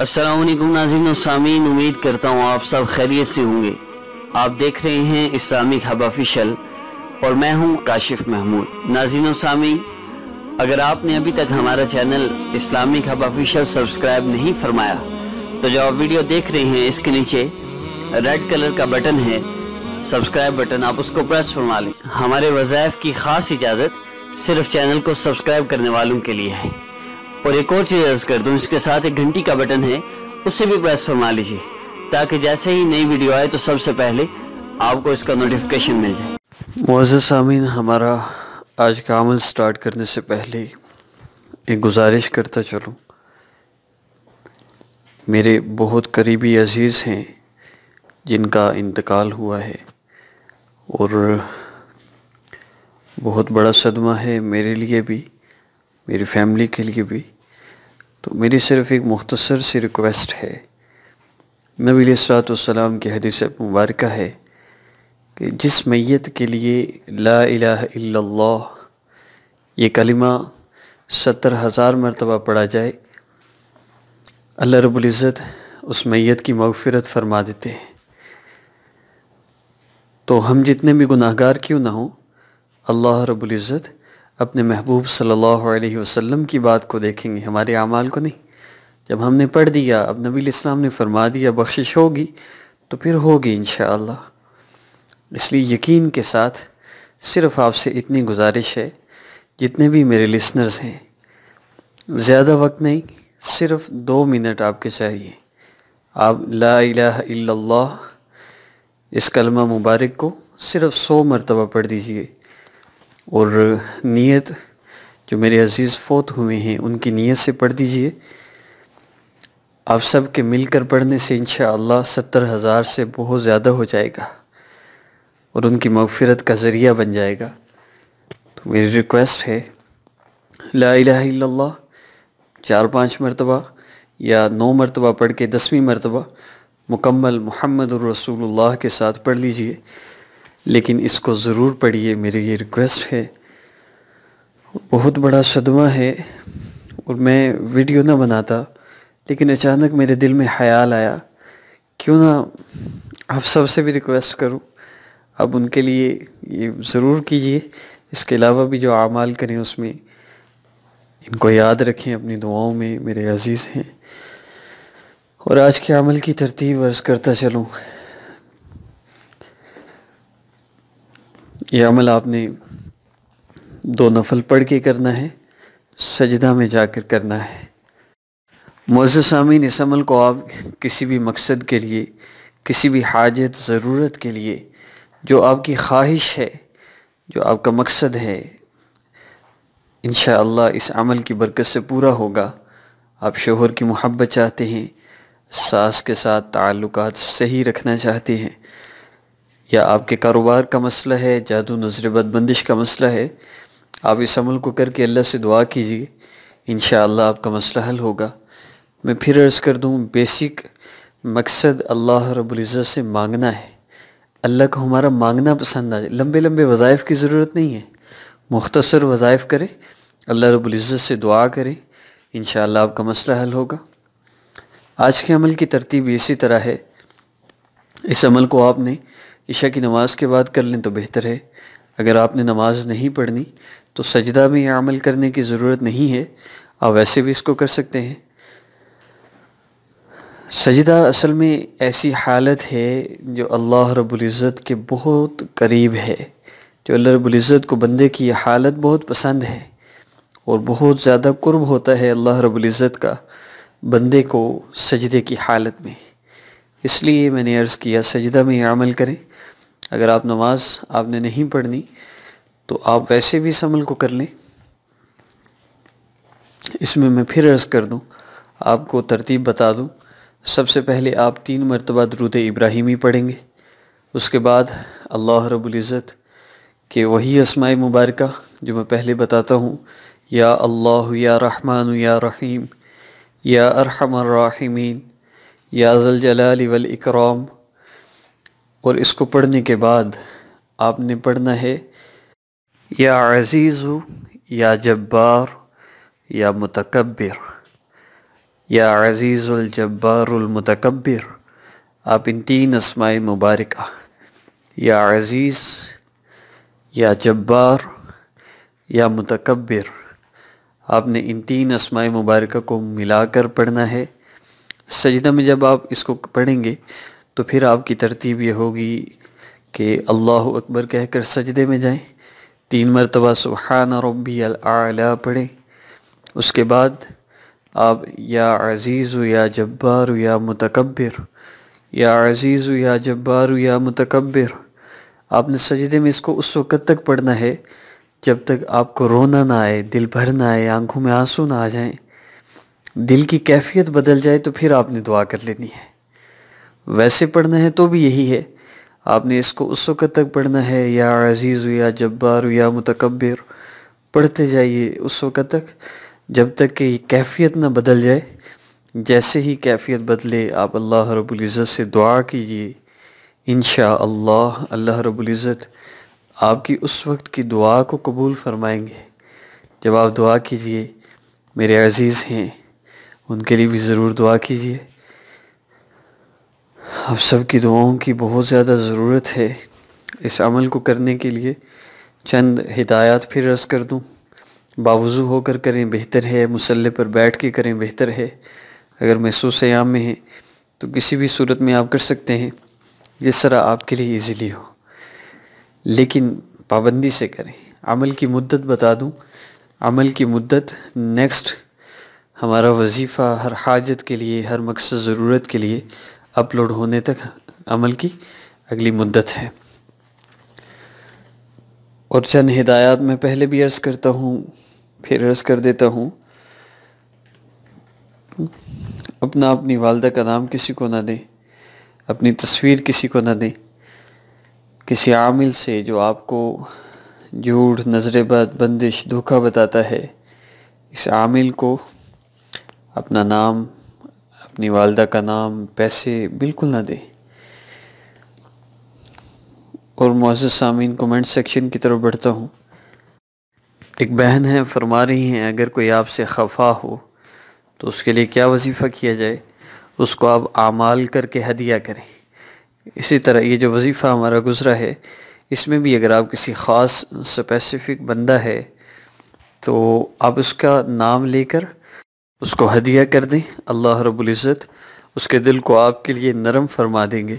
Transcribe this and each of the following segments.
असलकुम नाजिन सामीन उम्मीद करता हूँ आप सब खैरियत से होंगे आप देख रहे हैं इस्लामिक हब ऑफिशल और मैं हूँ काशिफ महमूद नाजिन सामीन अगर आपने अभी तक हमारा channel Islamic hub official subscribe नहीं फरमाया तो जो आप वीडियो देख रहे हैं इसके नीचे रेड कलर का बटन है सब्सक्राइब बटन आप उसको प्रेस फरमा लें हमारे वज़ायफ की ख़ास इजाज़त सिर्फ चैनल को सब्सक्राइब करने वालों के लिए है और एक और चीज़ अर्ज कर दूँ इसके साथ एक घंटी का बटन है उससे भी प्रेस फरमा लीजिए ताकि जैसे ही नई वीडियो आए तो सबसे पहले आपको इसका नोटिफिकेशन मिल जाए मोजा सामीन हमारा आज का अमल स्टार्ट करने से पहले एक गुजारिश करता चलूँ मेरे बहुत करीबी अज़ीज़ हैं जिनका इंतकाल हुआ है और बहुत बड़ा सदमा है मेरे लिए भी मेरी फैमिली के लिए भी तो मेरी सिर्फ़ एक मुख्तसर सी रिक्वेस्ट है नबी सलाम की हदीस मुबारक है कि जिस मैत के लिए ला इल्लल्लाह ये कलिमा सत्तर हज़ार मरतबा पढ़ा जाए अल्लाह रबुल्ज़त उस मैत की मगफरत फरमा देते हैं तो हम जितने भी गुनाहगार क्यों ना हों अल्लाह रबुल्ज़त अपने महबूब सल्लल्लाहु अलैहि वसल्लम की बात को देखेंगे हमारे अमाल को नहीं जब हमने पढ़ दिया अब नबी इस्लाम ने फरमा दिया बख्शिश होगी तो फिर होगी इन इसलिए यकीन के साथ सिर्फ़ आपसे इतनी गुजारिश है जितने भी मेरे लिसनर्स हैं ज़्यादा वक्त नहीं सिर्फ दो मिनट आपके चाहिए आप ला इस कलमा मुबारक को सिर्फ सौ मरतबा पढ़ दीजिए और नीयत जो मेरे अज़ीज़ फ़ोत हुए हैं उनकी नीयत से पढ़ दीजिए आप सब के मिलकर पढ़ने से इन सत्तर हज़ार से बहुत ज़्यादा हो जाएगा और उनकी मगफरत का ज़रिया बन जाएगा तो मेरी रिक्वेस्ट है ला ला चार पाँच मरतबा या नौ मरतबा पढ़ के दसवीं मरतबा मुकम्मल मोहम्मद रसूल के साथ पढ़ लीजिए लेकिन इसको ज़रूर पढ़िए मेरी ये रिक्वेस्ट है बहुत बड़ा सदमा है और मैं वीडियो ना बनाता लेकिन अचानक मेरे दिल में ख्याल आया क्यों ना आप सबसे भी रिक्वेस्ट करूं आप उनके लिए ये ज़रूर कीजिए इसके अलावा भी जो आमाल करें उसमें इनको याद रखें अपनी दुआओं में मेरे अज़ीज़ हैं और आज के अमल की तरतीब अर्ज़ करता चलूँ ये अमल आपने दो नफल पढ़ के करना है सजदा में जाकर करना है मोज़ सामीन इस अमल को आप किसी भी मकसद के लिए किसी भी हाजत ज़रूरत के लिए जो आपकी ख्वाहिश है जो आपका मकसद है इन इस अमल की बरकत से पूरा होगा आप शोहर की मोहब्बत चाहते हैं सास के साथ ताल्लुकात सही रखना चाहते हैं या आपके कारोबार का मसला है जादू नजर बदबंदिश का मसला है आप इस अमल को करके अल्लाह से दुआ कीजिए इन आपका मसला हल होगा मैं फिर अर्ज़ कर दूँ बेसिक मकसद अल्लाह रबुल्ज़त से मांगना है अल्लाह को हमारा मांगना पसंद आ जाए लंबे लंबे वज़ाइफ़ की ज़रूरत नहीं है मुख्तसर वज़ाइफ़ करें अल्लाह रबुल्ज़त से दुआ करें इन आपका मसला हल होगा आज के अमल की तरतीब इसी तरह है इस अमल को आपने इशा की नमाज़ के बाद कर लें तो बेहतर है अगर आपने नमाज़ नहीं पढ़नी तो सजदा में अमल करने की ज़रूरत नहीं है आप वैसे भी इसको कर सकते हैं सजदा असल में ऐसी हालत है जो अल्लाह रब्ज़त के बहुत करीब है जो अल्लाह रब्ज़त को बंदे की यह हालत बहुत पसंद है और बहुत ज़्यादा कुर्ब होता है अल्लाह रब्ज़त का बंदे को सजदे की हालत में इसलिए मैंने अर्ज़ किया सजदा में अमल करें अगर आप नमाज आपने नहीं पढ़नी तो आप वैसे भी इस अमल को कर लें इसमें मैं फिर अर्ज़ कर दूं आपको तरतीब बता दूं सबसे पहले आप तीन मरतबा दरुद इब्राहिमी पढ़ेंगे उसके बाद अल्लाह रबुल्ज़त के वही असमाय मुबारक जो मैं पहले बताता हूँ या अल्लाह या रहमान या रहीम या रहीमीन या जलजलाल वल इकराम और इसको पढ़ने के बाद आपने पढ़ना है या अज़ीज़ु या जब्बार या मतकबिर या अज़ीज़ुलजब्बारमतकबिर आप इन तीन असमाय मुबारक या अज़ीज़ या जब्बार या मतकबिर आपने इन तीन असमाय मुबारक को मिलाकर पढ़ना है सजदा में जब आप इसको पढ़ेंगे तो फिर आपकी तरतीब ये होगी कि अल्लाह अकबर कह कर सजदे में जाएं तीन मरतबा सुबहान रबी अला पढ़ें उसके बाद आप या अज़ीज़ या जब्बार या मतकबर या अज़ीज़ या जब्बार या मतकबर आपने सजदे में इसको उस वक़्त तक पढ़ना है जब तक आपको रोना ना आए दिल भर ना आए आंखों में आंसू ना आ जाएं दिल की कैफियत बदल जाए तो फिर आपने दुआ कर लेनी है वैसे पढ़ना है तो भी यही है आपने इसको उस वक़्त तक पढ़ना है या अजीज़ या जब्बार या मतकबर पढ़ते जाइए उस वक़्त तक जब तक कि कैफियत ना बदल जाए जैसे ही कैफियत बदले आप अल्लाह रबुल्ज़त से दुआ कीजिए इन अल्लाह अल्लाह रबुल्ज़त आपकी उस वक्त की दुआ को कबूल फरमाएंगे जब आप दुआ कीजिए मेरे अज़ीज़ हैं उनके लिए भी ज़रूर दुआ कीजिए आप की दुआओं की बहुत ज़्यादा ज़रूरत है इस अमल को करने के लिए चंद हिदायत फिर रस कर दूँ बावजू होकर करें बेहतर है मुसल्ले पर बैठ के करें बेहतर है अगर महसूस आयाम में है तो किसी भी सूरत में आप कर सकते हैं जिस तरह आपके लिए ईजीली हो लेकिन पाबंदी से करें अमल की मुद्दत बता दूँ अमल की मुद्दत नेक्स्ट हमारा वजीफ़ा हर हाजत के लिए हर मकसद ज़रूरत के लिए अपलोड होने तक अमल की अगली मुद्दत है और चंद हिदायत मैं पहले भी अर्ज़ करता हूँ फिर अर्ज़ कर देता हूँ अपना अपनी वालदा का नाम किसी को ना दें अपनी तस्वीर किसी को ना दें किसी आमिल से जो आपको झूठ नजरेबद बंदिश धोखा बताता है इस आमिल को अपना नाम अपनी वालदा का नाम पैसे बिल्कुल ना दें और मोज़ सामीन कमेंट सेक्शन की तरफ बढ़ता हूँ एक बहन है फरमा रही हैं अगर कोई आपसे खफा हो तो उसके लिए क्या वजीफ़ा किया जाए उसको आप आमाल करके हदिया करें इसी तरह ये जो वजीफ़ा हमारा गुज़रा है इसमें भी अगर आप किसी ख़ास स्पेसिफिक बंदा है तो आप उसका नाम लेकर उसको हदिया कर दें अल्लाह रबुल्ज़त उसके दिल को आपके लिए नरम फरमा देंगे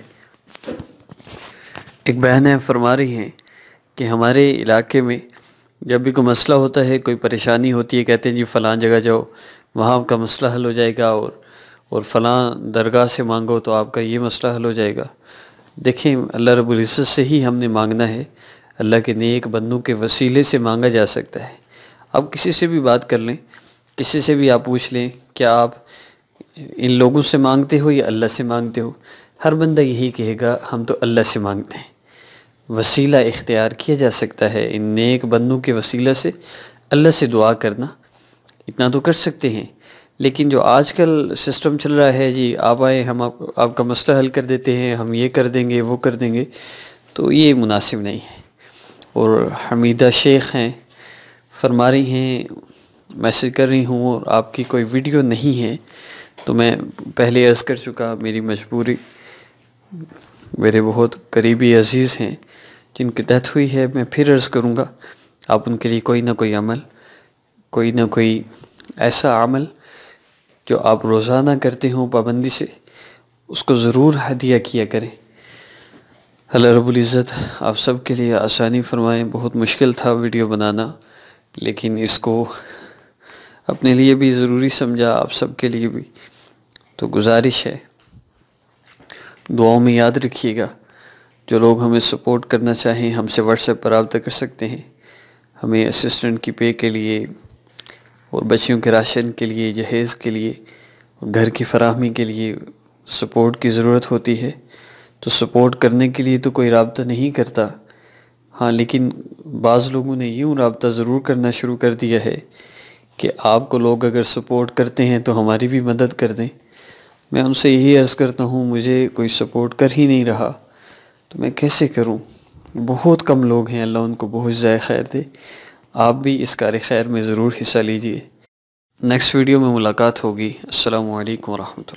एक बहन है फरमा रही हैं कि हमारे इलाके में जब भी कोई मसला होता है कोई परेशानी होती है कहते हैं जी फ़लाँ जगह जाओ वहाँ आपका मसला हल हो जाएगा और और फ़लाँ दरगाह से मांगो तो आपका ये मसला हल हो जाएगा देखें अल्लाह रबुल्ज़त से ही हमने मांगना है अल्लाह के नेक बंदों के वसीले से मांगा जा सकता है आप किसी से भी बात कर लें किसी से भी आप पूछ लें क्या आप इन लोगों से मांगते हो या अल्लाह से मांगते हो हर बंदा यही कहेगा हम तो अल्लाह से मांगते हैं वसीला इख्तियार किया जा सकता है इन नेक बंदों के वसीला से अल्लाह से दुआ करना इतना तो कर सकते हैं लेकिन जो आजकल सिस्टम चल रहा है जी आप आए हम आप, आपका मसला हल कर देते हैं हम ये कर देंगे वो कर देंगे तो ये मुनासिब नहीं है और हमीदा शेख हैं फरमा रही हैं मैसेज कर रही हूँ और आपकी कोई वीडियो नहीं है तो मैं पहले अर्ज़ कर चुका मेरी मजबूरी मेरे बहुत करीबी अजीज़ हैं जिनकी डेथ हुई है मैं फिर अर्ज़ करूँगा आप उनके लिए कोई ना कोई अमल कोई ना कोई ऐसा अमल जो आप रोज़ाना करते हो पाबंदी से उसको ज़रूर हदिया किया करें अल्लाह रबुल्ज़त आप सब के लिए आसानी फरमाएं बहुत मुश्किल था वीडियो बनाना लेकिन इसको अपने लिए भी ज़रूरी समझा आप सब के लिए भी तो गुजारिश है दुआओं में याद रखिएगा जो लोग हमें सपोर्ट करना चाहें हमसे व्हाट्सएप पर रबता कर सकते हैं हमें असिस्टेंट की पे के लिए और बच्चियों के राशन के लिए जहेज़ के लिए घर की फराहमी के लिए सपोर्ट की ज़रूरत होती है तो सपोर्ट करने के लिए तो कोई रबता नहीं करता हाँ लेकिन बाज़ लोगों ने यूँ रबता ज़रूर करना शुरू कर दिया है कि आपको लोग अगर सपोर्ट करते हैं तो हमारी भी मदद कर दें मैं उनसे यही अर्ज़ करता हूँ मुझे कोई सपोर्ट कर ही नहीं रहा तो मैं कैसे करूँ बहुत कम लोग हैं अल्लाह उनको बहुत ज़्यादा खैर दे आप भी इस कार खैर में ज़रूर हिस्सा लीजिए नेक्स्ट वीडियो में मुलाकात होगी असल वरहमल